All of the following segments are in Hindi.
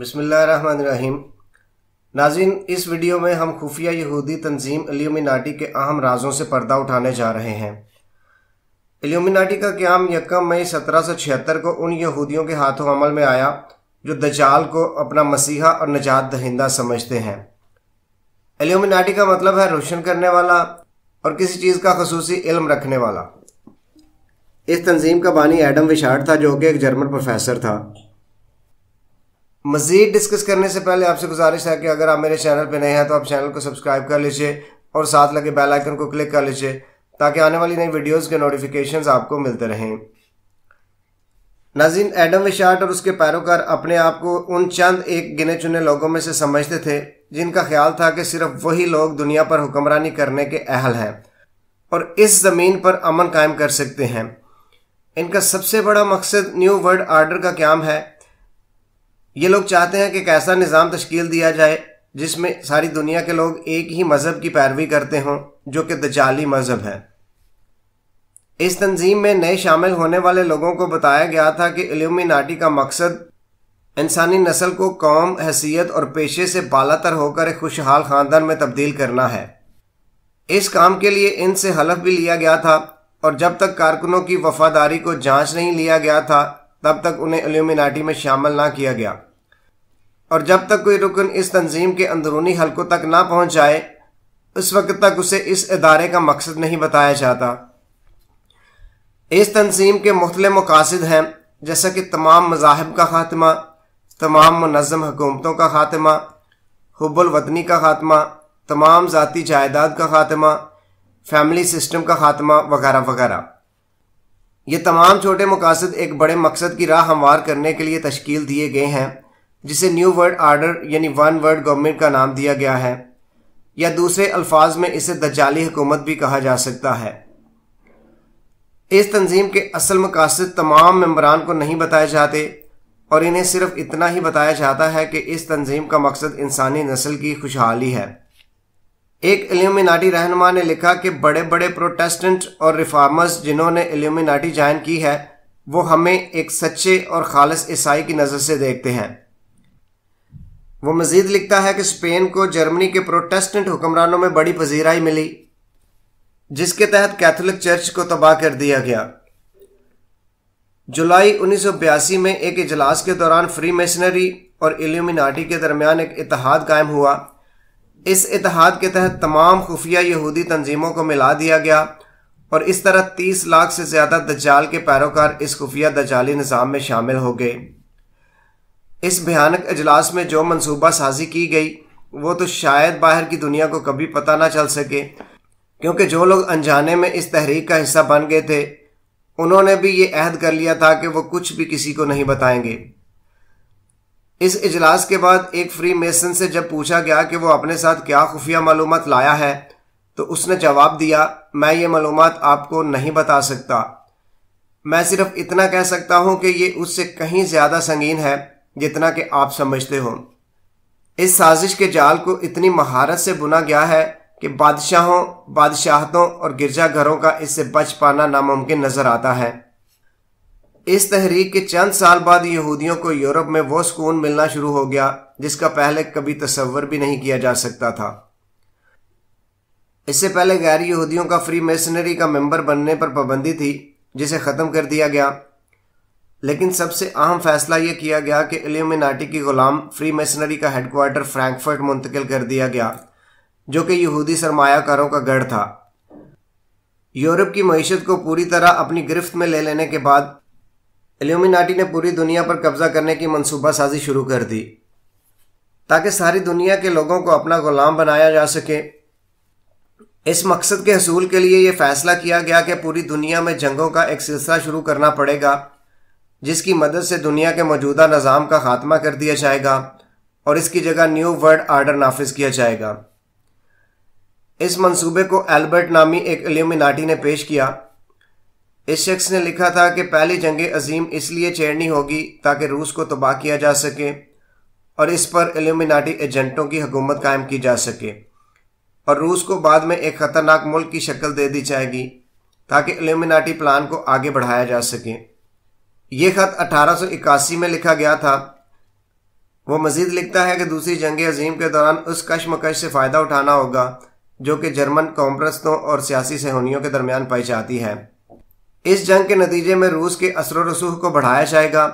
बसमीम नाजिन इस वीडियो में हम खुफिया यहूदी तंजीम एल्यूमिनाटी के अहम राजों से पर्दा उठाने जा रहे हैं एल्यूमिनाटी का क्याम यकम मई सत्रह सौ छिहत्तर को उन यहूदियों के हाथों अमल में आया जो दजाल को अपना मसीहा और नजात दहिंदा समझते हैं एल्यूमिनाटी का मतलब है रोशन करने वाला और किसी चीज़ का खसूसी इल्म रखने वाला इस तंजीम का बानी एडम विशाट था जो कि एक जर्मन प्रोफेसर था मज़ीद डिस्कस करने से पहले आपसे गुजारिश है कि अगर आप मेरे चैनल पर नए हैं तो आप चैनल को सब्सक्राइब कर लीजिए और साथ लगे बेल आइकन को क्लिक कर लीजिए ताकि आने वाली नई वीडियोस के नोटिफिकेशंस आपको मिलते रहें नाजिन एडम विशाट और उसके पैरोकार अपने आप को उन चंद एक गिने चुने लोगों में से समझते थे जिनका ख्याल था कि सिर्फ वही लोग दुनिया पर हुक्मरानी करने के अहल हैं और इस ज़मीन पर अमन कायम कर सकते हैं इनका सबसे बड़ा मकसद न्यू वर्ल्ड आर्डर का क्याम है ये लोग चाहते हैं कि एक ऐसा निज़ाम तश्कील दिया जाए जिसमें सारी दुनिया के लोग एक ही मज़हब की पैरवी करते हों जो कि दजाली मज़हब है इस तंजीम में नए शामिल होने वाले लोगों को बताया गया था कि एल्यूमिनाटी का मकसद इंसानी नस्ल को कौम हैसियत और पेशे से बालातर होकर एक खुशहाल ख़ानदान में तब्दील करना है इस काम के लिए इनसे हलफ भी लिया गया था और जब तक कारकुनों की वफादारी को जांच नहीं लिया गया था तब तक उन्हें एल्यूमिनाटी में शामिल ना किया गया और जब तक कोई रुकन इस तंजीम के अंदरूनी हलकों तक ना पहुंच जाए उस वक्त तक उसे इस इदारे का मकसद नहीं बताया जाता इस तंजीम के मुख्तल मकासद हैं जैसा कि तमाम मजाहब का खात्मा तमाम मनज़म हुकूमतों का खात्मा वतनी का खात्मा तमाम जतीी जायदाद का खात्मा फैमिली सिस्टम का खात्मा वगैरह वगैरह ये तमाम छोटे मकासद एक बड़े मकसद की राह हमवार करने के लिए तश्कील दिए गए हैं जिसे न्यू वर्ल्ड आर्डर यानी वन वर्ल्ड गवर्नमेंट का नाम दिया गया है या दूसरे अल्फाज में इसे दजाली हुकूमत भी कहा जा सकता है इस तंजीम के असल मकासद तमाम मम्बरान को नहीं बताए जाते और इन्हें सिर्फ इतना ही बताया जाता है कि इस तंजीम का मकसद इंसानी नस्ल की खुशहाली है एक एल्यूमिनाटी रहनमा ने लिखा कि बड़े बड़े प्रोटेस्टेंट और रिफॉर्मर्स जिन्होंने एल्यूमिनाटी ज्वाइन की है वो हमें एक सच्चे और खालस ईसाई की नज़र से देखते हैं वो मज़ीद लिखता है कि स्पेन को जर्मनी के प्रोटेस्टेंट हुक्मरानों में बड़ी पजीराई मिली जिसके तहत कैथोलिक चर्च को तबाह कर दिया गया जुलाई 1982 में एक इजलास के दौरान फ्री मेसनरी और एल्यूमिनाटी के दरमियान एक इतिहाद कायम हुआ इस इतिहाद के तहत तमाम खुफिया यहूदी तंजीमों को मिला दिया गया और इस तरह 30 लाख से ज़्यादा दज्जाल के पैरोकार इस खुफिया दज्जाली निज़ाम में शामिल हो गए इस भयानक अजलास में जो मनसूबा साजी की गई वो तो शायद बाहर की दुनिया को कभी पता ना चल सके क्योंकि जो लोग अनजाने में इस तहरीक का हिस्सा बन गए थे उन्होंने भी ये अहद कर लिया था कि वो कुछ भी किसी को नहीं बताएंगे इस इजलास के बाद एक फ्री मेसन से जब पूछा गया कि वो अपने साथ क्या खुफिया मालूम लाया है तो उसने जवाब दिया मैं ये मालूम आपको नहीं बता सकता मैं सिर्फ इतना कह सकता हूँ कि ये उससे कहीं ज़्यादा संगीन है जितना कि आप समझते हो इस साजिश के जाल को इतनी महारत से बुना गया है कि बादशाहों बादशाहतों और गिरजाघरों का इससे बच पाना नामुमकिन नज़र आता है इस तहरीक के चंद साल बाद यहूदियों को यूरोप में वो सुकून मिलना शुरू हो गया जिसका पहले कभी तस्वर भी नहीं किया जा सकता था इससे पहले गैर यहूदियों का फ्री मेसनरी का मेंबर बनने पर पाबंदी थी जिसे ख़त्म कर दिया गया लेकिन सबसे अहम फैसला यह किया गया कि एल्यूमिनाटी की गुलाम फ्री मेसनरी का हेडक्वार्टर फ्रैंकफर्ट मुंतकिल कर दिया गया जो कि यहूदी सरमायाकारों का गढ़ था यूरोप की मीशत को पूरी तरह अपनी गिरफ्त में ले लेने के बाद एल्यूमिनाटी ने पूरी दुनिया पर कब्जा करने की मनसूबा साजी शुरू कर दी ताकि सारी दुनिया के लोगों को अपना गुलाम बनाया जा सके इस मकसद के हसूल के लिए यह फैसला किया गया कि पूरी दुनिया में जंगों का एक सिलसिला शुरू करना पड़ेगा जिसकी मदद से दुनिया के मौजूदा निज़ाम का खात्मा कर दिया जाएगा और इसकी जगह न्यू वर्ल्ड आर्डर नाफिज किया जाएगा इस मंसूबे को एल्बर्ट नामी एक एल्यूमिनाटी ने पेश किया इस शख्स ने लिखा था कि पहली जंग अजीम इसलिए छेड़नी होगी ताकि रूस को तबाह किया जा सके और इस पर एल्यूमिनाटी एजेंटों की हुकूमत कायम की जा सके और रूस को बाद में एक ख़तरनाक मुल्क की शक्ल दे दी जाएगी ताकि एल्यूमिनाटी प्लान को आगे बढ़ाया जा सके ये ख़त इक्यासी में लिखा गया था वो मज़ीद लिखता है कि दूसरी जंग अजीम के दौरान उस कशमकश से फ़ायदा उठाना होगा जो कि जर्मन कॉम्प्रस्तों और सियासी सहूलियों के दरमियान पाई जाती है इस जंग के नतीजे में रूस के असर रसूख को बढ़ाया जाएगा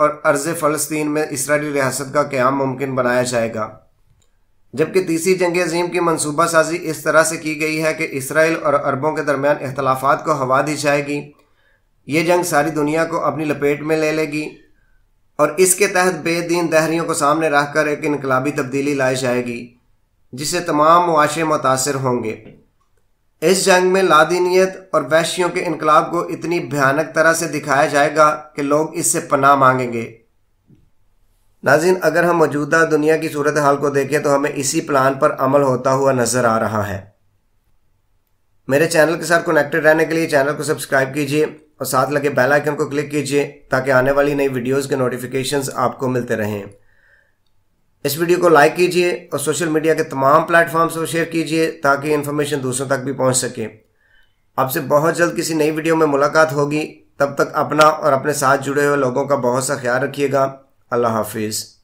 और अर्ज फ़लस्तीन में इसराइली रियासत का क्याम मुमकिन बनाया जाएगा जबकि तीसरी जंग अजीम की मनसूबा साजी इस तरह से की गई है कि इसराइल और अरबों के दरमियान अख्तलाफा को हवा दी जाएगी ये जंग सारी दुनिया को अपनी लपेट में ले लेगी और इसके तहत बेदीन दहरियों को सामने रख कर एक इनकलाबी तब्दीली लाई जाएगी जिससे तमाम मुआशे मुतासर होंगे इस जंग में लादीनीत और वैश्यों के इनकलाब को इतनी भयानक तरह से दिखाया जाएगा कि लोग इससे पनाह मांगेंगे नाजिन अगर हम मौजूदा दुनिया की सूरत हाल को देखें तो हमें इसी प्लान पर अमल होता हुआ नज़र आ रहा है मेरे चैनल के साथ कनेक्टेड रहने के लिए चैनल को सब्सक्राइब कीजिए और साथ लगे बेल आइकन को क्लिक कीजिए ताकि आने वाली नई वीडियोस के नोटिफिकेशंस आपको मिलते रहें इस वीडियो को लाइक कीजिए और सोशल मीडिया के तमाम प्लेटफॉर्म्स पर शेयर कीजिए ताकि इन्फॉर्मेशन दूसरों तक भी पहुंच सके आपसे बहुत जल्द किसी नई वीडियो में मुलाकात होगी तब तक अपना और अपने साथ जुड़े हुए लोगों का बहुत सा ख्याल रखिएगा अल्लाह हाफिज़